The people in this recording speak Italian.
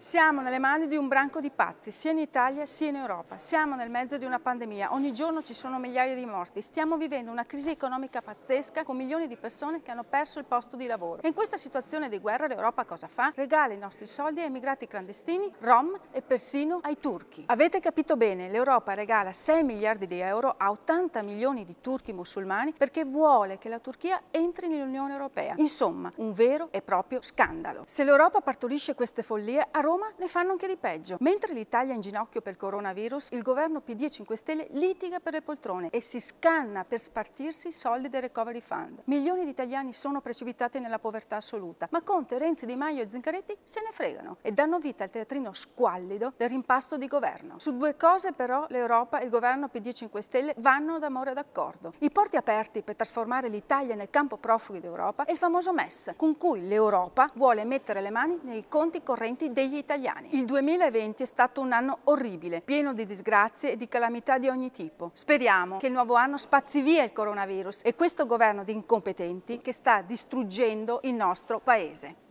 Siamo nelle mani di un branco di pazzi, sia in Italia sia in Europa. Siamo nel mezzo di una pandemia, ogni giorno ci sono migliaia di morti. Stiamo vivendo una crisi economica pazzesca con milioni di persone che hanno perso il posto di lavoro. E in questa situazione di guerra l'Europa cosa fa? Regala i nostri soldi ai migrati clandestini, rom e persino ai turchi. Avete capito bene, l'Europa regala 6 miliardi di euro a 80 milioni di turchi musulmani perché vuole che la Turchia entri nell'Unione Europea. Insomma, un vero e proprio scandalo. Se l'Europa partorisce queste follie, Roma ne fanno anche di peggio. Mentre l'Italia è in ginocchio per il coronavirus, il governo PD e 5 Stelle litiga per le poltrone e si scanna per spartirsi i soldi del recovery fund. Milioni di italiani sono precipitati nella povertà assoluta, ma Conte, Renzi, Di Maio e Zincaretti se ne fregano e danno vita al teatrino squallido del rimpasto di governo. Su due cose però l'Europa e il governo PD e 5 Stelle vanno d'amore d'accordo. I porti aperti per trasformare l'Italia nel campo profughi d'Europa e il famoso MES, con cui l'Europa vuole mettere le mani nei conti correnti degli italiani. Il 2020 è stato un anno orribile, pieno di disgrazie e di calamità di ogni tipo. Speriamo che il nuovo anno spazzi via il coronavirus e questo governo di incompetenti che sta distruggendo il nostro paese.